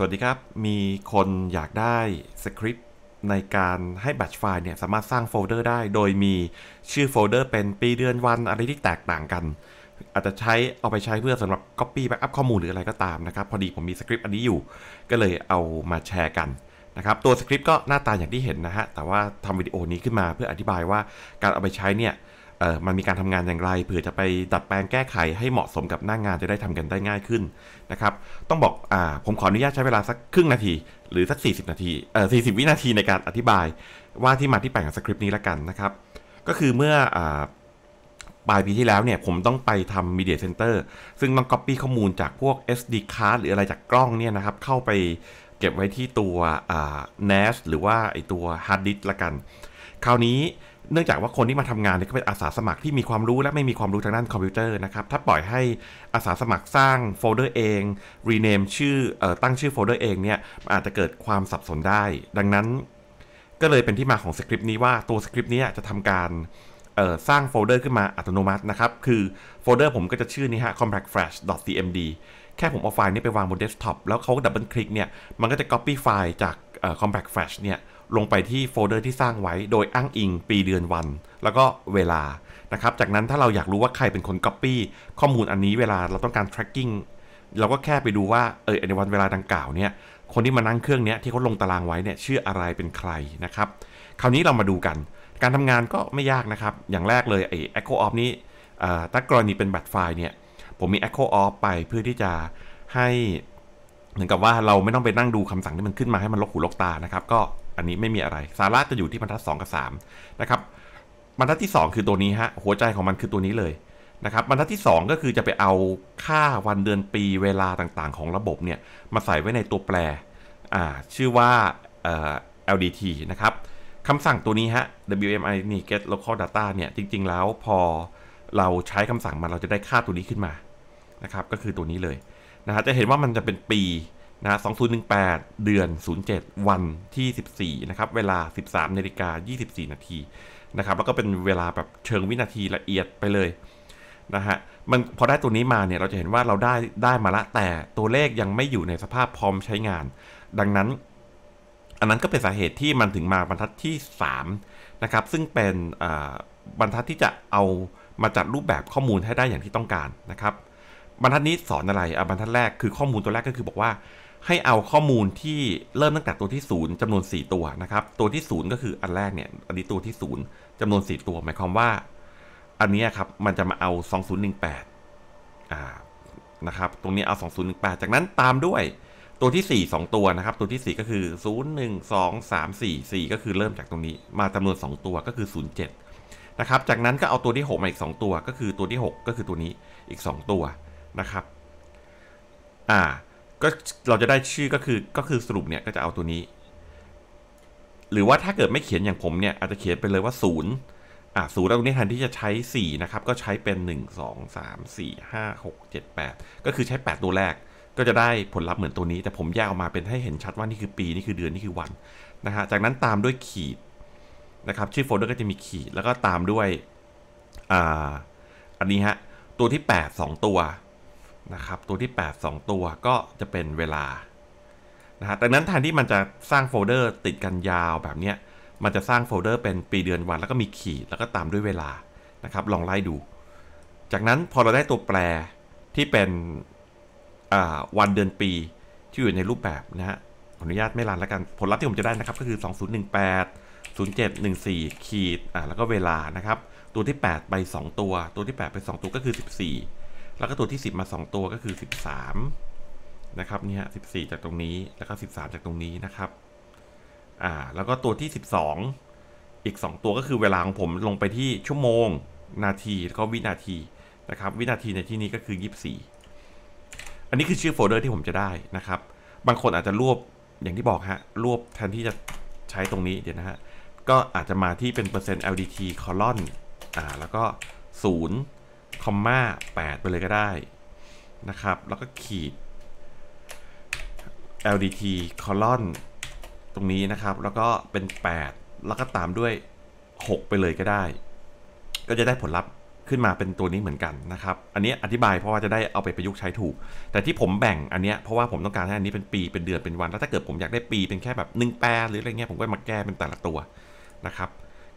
สวัสดีครับ มีคนอยากได้สคริปต์ในการให้ัตชไฟล์เนี่ยสามารถสร้างโฟลเดอร์ได้ โดยมีชื่อโฟลเดอร์เป็นปีเดือนวัน อะไรที่แตกต่างกัน อาจจะใช้เอาไปใช้เพื่อสำหรับ Copy Backup ข้อมูลหรืออะไรก็ตามนะครับ พอดีผมมีสคริปต์อันนี้อยู่ ก็เลยเอามาแชร์กันนะครับ ตัวสคริปต์ก็หน้าตาอย่างที่เห็นนะฮะแต่ว่าทำวิดีโอนี้ขึ้นมาเพื่ออธิบายว่าการเอาไปใช้เนี่ยมันมีการทำงานอย่างไรเผื่อจะไปดัดแปลงแก้ไขให้เหมาะสมกับหน้างงานจะได้ทำกันได้ง่ายขึ้นนะครับ ต้องบอกอผมขออนุญาตใช้เวลาสักครึ่งนาที หรือสัก 40นาทีเอ่อสีวินาทีในการอธิบาย ว่าที่มาที่ไปของสคริปต์นี้ละกันนะครับก็คือเมื่ออปลายปีที่แล้วเนี่ยผมต้องไปทำมีเดียเซ็นเตอร์ซึ่งต้องปปี้ข้อมูลจากพวก SD card หรืออะไรจากกล้องเนี่ยนะครับ เข้าไปเก็บไว้ที่ตัว NAS หรือว่าไอตัวฮาร์ดดิสละกัน คราวนี้เนื่องจากว่าคนที่มาทำงานเนี่ยก็เป็นอาสาสมัครที่มีความรู้และไม่มีความรู้ทางด้านคอมพิวเตอร์นะครับ ถ้าปล่อยให้อาสาสมัครสร้างโฟลเดอร์เองรีเนมชื่ออตั้งชื่อโฟลเดอร์เองเนี่ยอาจจะเกิดความสับสนได้ ดังนั้นก็เลยเป็นที่มาของสคริปต์นี้ว่าตัวสคริปต์นี้จะทำการสร้างโฟลเดอร์ขึ้นมาอัตโนมัตินะครับ คือโฟลเดอร์ผมก็จะชื่อนี้ฮะ compact flash cmd แค่ผมเอาไฟล์นี้ไปวางบนเดสก์ท็อปแล้วเขาดับเบิลคลิกเนี่ย มันก็จะ copy ไฟล์จาก compact flash เนี่ยลงไปที่โฟลเดอร์ที่สร้างไว้ โดยอ้างอิง ปีเดือนวัน แล้วก็เวลานะครับ จากนั้นถ้าเราอยากรู้ว่าใครเป็นคน Copy ข้อมูลอันนี้เวลาเราต้องการ tracking เราก็แค่ไปดูว่าเออในวันเวลาดังกล่าวเนี่ย คนที่มานั่งเครื่องนี้ที่เขาลงตารางไว้เนี่ยชื่ออะไรเป็นใครนะครับ คราวนี้เรามาดูกัน การทำงานก็ไม่ยากนะครับ อย่างแรกเลยไอ้ Echo Off นี้ถ้ากรณีเป็นบัตรไฟล์เนี่ย ผมมี Echo Off ไปเพื่อที่จะให้ เหมือนกับว่าเราไม่ต้องไปนั่งดูคำสั่งที่มันขึ้นมาให้มันลกหูลกตานะครับ ก็อันนี้ไม่มีอะไร สาระจะอยู่ที่บรรทัด 2 กับ 3 นะครับบรรทัดที่ 2 คือตัวนี้ฮะ หัวใจของมันคือตัวนี้เลยนะครับบรรทัดที่ 2 ก็คือจะไปเอาค่าวันเดือนปีเวลาต่างๆ ของระบบเนี่ย มาใส่ไว้ในตัวแปรอ่าชื่อว่า LDT นะครับคำสั่งตัวนี้ฮะ WMI นี่ get local data เนี่ย จริงๆแล้วพอเราใช้คำสั่งมาเราจะได้ค่าตัวนี้ขึ้นมานะครับก็คือตัวนี้เลยนะฮะจะเห็นว่ามันจะเป็นปีนะ2018 เดือน 07 วันที่ 14นะครับเวลา 13นาฬิกา24นาทีนะครับแล้วก็เป็นเวลาแบบเชิงวินาทีละเอียดไปเลยนะฮะมันพอได้ตัวนี้มาเนี่ยเราจะเห็นว่าเราได้ได้มาละแต่ตัวเลขยังไม่อยู่ในสภาพพร้อมใช้งาน ดังนั้น อันนั้นก็เป็นสาเหตุที่มันถึงมาบรรทัดที่3นะครับซึ่งเป็นบรรทัดที่จะเอามาจัดรูปแบบข้อมูลให้ได้อย่างที่ต้องการนะครับ บรรทัดนี้สอนอะไรอ่ะบรรทัดแรกคือข้อมูลตัวแรกก็คือบอกว่าให้เอาข้อมูลที่เริ่มตั้งแต่ตัวที่ 0จำนวน4ตัวนะครับ ตัวที่ 0 ก็คืออันแรกเนี่ย อันนี้ตัวที่0จำนวน4ตัวหมายความว่า อันนี้ครับ มันจะมาเอา2018อ่านะครับ ตรงนี้เอา2018จากนั้นตามด้วย ตัวที่4 2ตัวนะครับ ตัวที่4ก็คือ0 1 2 3 4 4ก็คือเริ่มจากตรงนี้ มาจำนวน2ตัวก็คือ07นะครับ จากนั้นก็เอาตัวที่6มาอีก2ตัว ก็คือตัวที่6ก็คือตัวนี้อีก2ตัวนะครับ อ่าก็เราจะได้ชื่อก็คือก็คือสรุปเนี่ยก็จะเอาตัวนี้ หรือว่าถ้าเกิดไม่เขียนอย่างผมเนี่ยอาจจะเขียนไปเลยว่าศูนย์อ่ะศูนย์ตรงนี้แทนที่จะใช้ 4 นะครับ ก็ใช้เป็น 1 2 3 4 5 6 7 8 ก็คือใช้ 8 ตัวแรกก็จะได้ผลลัพธ์เหมือนตัวนี้ แต่ผมแยกออกมาเป็นให้เห็นชัดว่านี่คือปี นี่คือเดือนนี่คือวันนะฮะจากนั้นตามด้วยขีดนะครับ ชื่อโฟลเดอร์ก็จะมีขีด แล้วก็ตามด้วยอ่าอันนี้ฮะตัวที่ 8 2 ตัวนะครับตัวที่ 8 2 ตัวก็จะเป็นเวลานะฮะดังนั้นแทนที่มันจะสร้างโฟลเดอร์ติดกันยาวแบบเนี้ยมันจะสร้างโฟลเดอร์เป็นปีเดือนวันแล้วก็มีขีดแล้วก็ตามด้วยเวลานะครับลองไล่ดู จากนั้นพอเราได้ตัวแปรที่เป็นวันเดือนปี ที่อยู่ในรูปแบบนะฮะขออนุญาตไม่รันแล้วกันผลลัพธ์ที่ผมจะได้นะครับก็คือ 2018 0714 ขีดอ่าแล้วก็เวลานะครับ ตัวที่8ไป2ตัว ตัวที่8ไป2 ตัวก็คือ 14แล้วก็ตัวที่ 10 มา 2 ตัวก็คือ 13นะครับนี่ฮะ14จากตรงนี้ แล้วก็13จากตรงนี้นะครับอ่า แล้วก็ตัวที่12อีก 2 ตัวก็คือเวลาของผมลงไปที่ชั่วโมง นาทีแล้วก็วินาทีนะครับ วินาทีในที่นี้ก็คือ 24อันนี้คือชื่อโฟลเดอร์ที่ผมจะได้นะครับบางคนอาจจะรวบอย่างที่บอกฮะรวบแทนที่จะใช้ตรงนี้ เดี๋ยวนะฮะก็อาจจะมาที่เป็นเปอร์เซ็นต์ LDT คอลอนอ่า แล้วก็0อมมา8ไปเลยก็ได้นะครับแล้วก็ขีด LDT colon ตรงนี้นะครับแล้วก็เป็น 8 แล้วก็ตามด้วย 6 ไปเลยก็ได้ ก็จะได้ผลลัพธ์ขึ้นมาเป็นตัวนี้เหมือนกันนะครับอันนี้อธิบายเพราะว่าจะได้เอาไปประยุกต์ใช้ถูก แต่ที่ผมแบ่งอันนี้เพราะว่าผมต้องการให้อันนี้เป็นปีเป็นเดือนเป็นวัน แล้วถ้าเกิดผมอยากได้ปีเป็นแค่แบบ1แปรหรืออะไรเงี้ยผมก็มาแก้เป็นแต่ละตัวนะครับ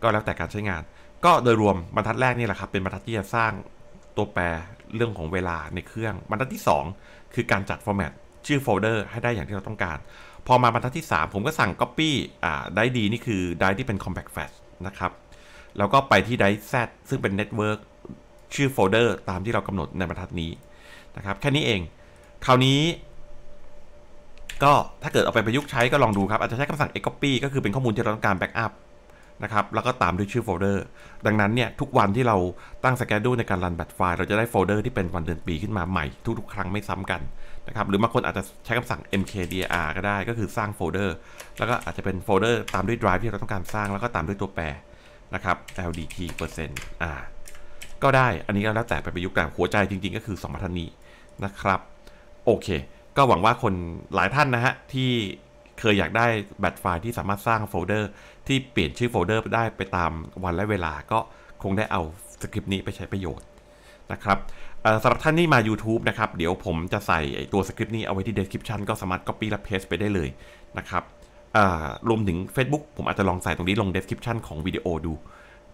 ก็แล้วแต่การใช้งาน ก็โดยรวมบรรทัดแรกนี่แหละครับเป็นบรรทัดที่จะสร้างตัวแปรเรื่องของเวลาในเครื่องบรรทัดที่ 2 คือการจัดฟอร์แมตชื่อโฟลเดอร์ให้ได้อย่างที่เราต้องการ พอมาบรรทัดที่ 3 ผมก็สั่ง Copy อ่าได้ดี นี่คือ ได้ที่เป็น Compact Flash นะครับแล้วก็ไปที่ไดซ์แซซึ่งเป็นเน็ตเวิร์กชื่อโฟลเดอร์ตามที่เรากำหนดในบรรทัดนี้นะครับแค่นี้เอง คราวนี้ ก็ถ้าเกิดเอาไปประยุกต์ใช้ก็ลองดูครับ อาจจะใช้คำสั่ง e copy ก็คือเป็นข้อมูลที่เราต้องการ backup นะครับแล้วก็ตามด้วยชื่อโฟลเดอร์ดังนั้นเนี่ยทุกวันที่เราตั้งสแกดูในการรันแบตไฟล์เราจะได้โฟลเดอร์ที่เป็นวันเดือนปีขึ้นมาใหม่ทุกๆครั้งไม่ซ้ำกันนะครับหรือบางคนอาจจะใช้คำสั่ง mkdir ก็ได้ก็คือสร้างโฟลเดอร์แล้วก็อาจจะเป็นโฟลเดอร์ตามด้วยไดรฟ์ที่เราต้องการสร้าง แล้วก็ตามด้วยตัวแปรนะครับ ldt เปอร์เซ็นต์อ่าก็ได้อันนี้ก็แล้วแต่ไปประยุกต์แต่หัวใจจริง ๆ ก็คือ 2 มาทันนี้นะครับโอเค ก็หวังว่าคนหลายท่านนะฮะที่เคยอยากได้แบตไฟล์ที่สามารถสร้างโฟลเดอร์ที่เปลี่ยนชื่อโฟลเดอร์ได้ไปตามวันและเวลา ก็คงได้เอาสคริปต์นี้ไปใช้ประโยชน์นะครับสำหรับท่านที่มา YouTube นะครับ เดี๋ยวผมจะใส่ตัวสคริปต์นี้เอาไว้ที่ description ก็สามารถ copy และ paste ไปได้เลยนะครับรวมถึง Facebook ผมอาจจะลองใส่ตรงนี้ลง description ของวิดีโอดู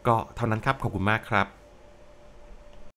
ก็เท่านั้นครับขอบคุณมากครับ